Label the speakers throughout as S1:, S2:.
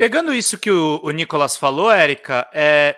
S1: Pegando isso que o, o Nicolas falou, Érica, é,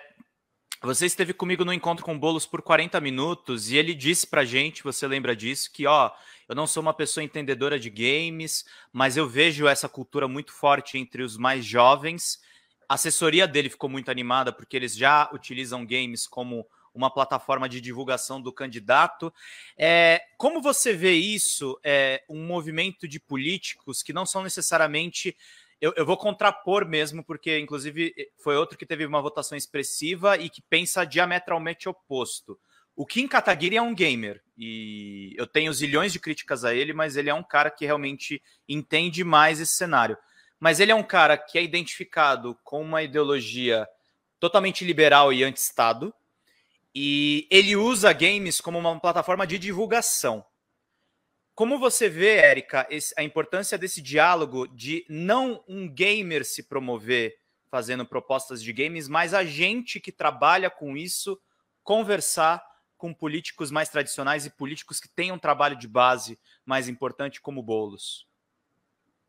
S1: você esteve comigo no encontro com bolos por 40 minutos e ele disse pra gente, você lembra disso, que ó, eu não sou uma pessoa entendedora de games, mas eu vejo essa cultura muito forte entre os mais jovens. A assessoria dele ficou muito animada porque eles já utilizam games como uma plataforma de divulgação do candidato. É, como você vê isso, é, um movimento de políticos que não são necessariamente eu, eu vou contrapor mesmo, porque inclusive foi outro que teve uma votação expressiva e que pensa diametralmente oposto. O Kim Kataguiri é um gamer e eu tenho zilhões de críticas a ele, mas ele é um cara que realmente entende mais esse cenário. Mas ele é um cara que é identificado com uma ideologia totalmente liberal e anti-Estado e ele usa games como uma plataforma de divulgação. Como você vê, Érica, a importância desse diálogo de não um gamer se promover fazendo propostas de games, mas a gente que trabalha com isso conversar com políticos mais tradicionais e políticos que têm um trabalho de base mais importante como bolos.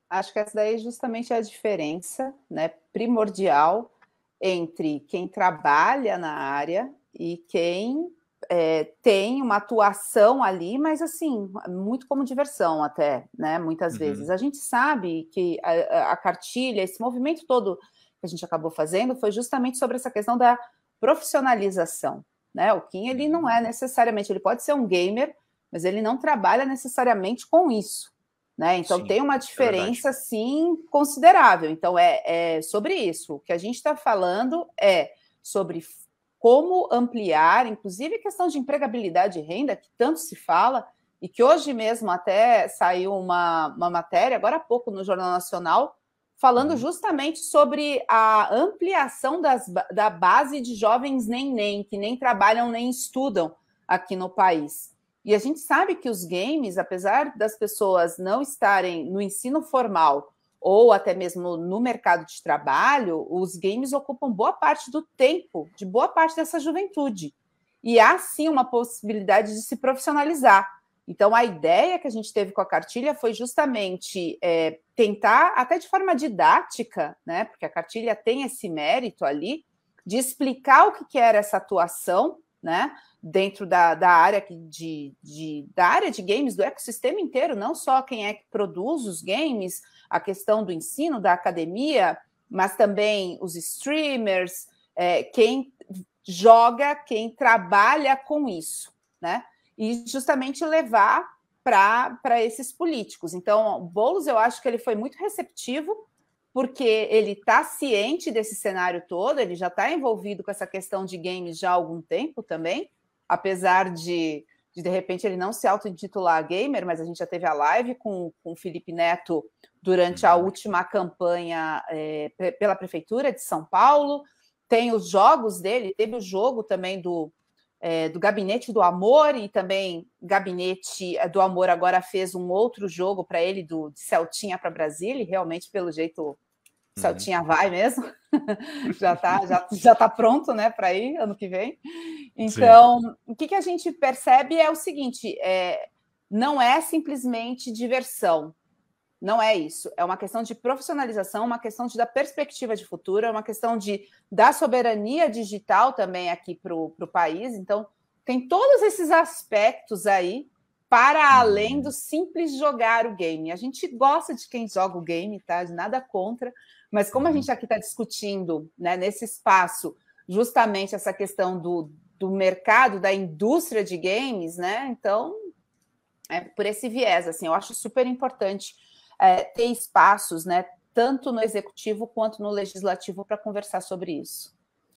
S2: Acho que essa daí é justamente a diferença, né, primordial entre quem trabalha na área e quem é, tem uma atuação ali, mas assim, muito como diversão até, né? Muitas uhum. vezes. A gente sabe que a, a, cartilha, esse movimento todo que a gente acabou fazendo foi justamente sobre essa questão da profissionalização, né? O Kim, ele não uhum. é necessariamente, ele pode ser um gamer, mas ele não trabalha necessariamente com isso, né? Então sim, tem uma é diferença, é sim, considerável. Então é, é sobre isso. O que a gente está falando é sobre como ampliar, inclusive a questão de empregabilidade e renda, que tanto se fala, e que hoje mesmo até saiu uma, uma matéria, agora há pouco, no Jornal Nacional, falando uhum. justamente sobre a ampliação das, da base de jovens nem-nem, que nem trabalham nem estudam aqui no país. E a gente sabe que os games, apesar das pessoas não estarem no ensino formal ou até mesmo no mercado de trabalho, os games ocupam boa parte do tempo de boa parte dessa juventude. E há sim uma possibilidade de se profissionalizar. Então, a ideia que a gente teve com a cartilha foi justamente é, tentar, até de forma didática, né, porque a cartilha tem esse mérito ali, de explicar o que era essa atuação né? Dentro da, da área de, de, da área de games, do ecossistema inteiro, não só quem é que produz os games, a questão do ensino, da academia, mas também os streamers, é, quem joga, quem trabalha com isso, né? E justamente levar para esses políticos. Então, Boulos, eu acho que ele foi muito receptivo porque ele está ciente desse cenário todo, ele já está envolvido com essa questão de games já há algum tempo também, apesar de, de, de repente, ele não se autotitular gamer, mas a gente já teve a live com, com o Felipe Neto durante a uhum. última campanha é, pela Prefeitura de São Paulo, tem os jogos dele, teve o jogo também do, é, do Gabinete do Amor e também Gabinete eh, do Amor agora fez um outro jogo para ele do de Celtinha para Brasília, e realmente pelo jeito uhum. Celtinha vai mesmo. já está já, já tá pronto, né, para ir ano que vem. Então, Sim. o que, que a gente percebe é o seguinte, é, não é simplesmente diversão, não é isso. É uma questão de profissionalização, uma questão de dar perspectiva de futuro, é uma questão de dar soberania digital também aqui para o país. Então, tem todos esses aspectos aí para hum. além do simples jogar o game. A gente gosta de quem joga o game, tá? De nada contra. Mas como a uhum. gente aqui está discutindo né, nesse espaço justamente essa questão do, do mercado, da indústria de games, né? Então, é por esse viés, assim, eu acho super importante é, ter espaços, né, tanto no executivo quanto no legislativo, para conversar sobre isso.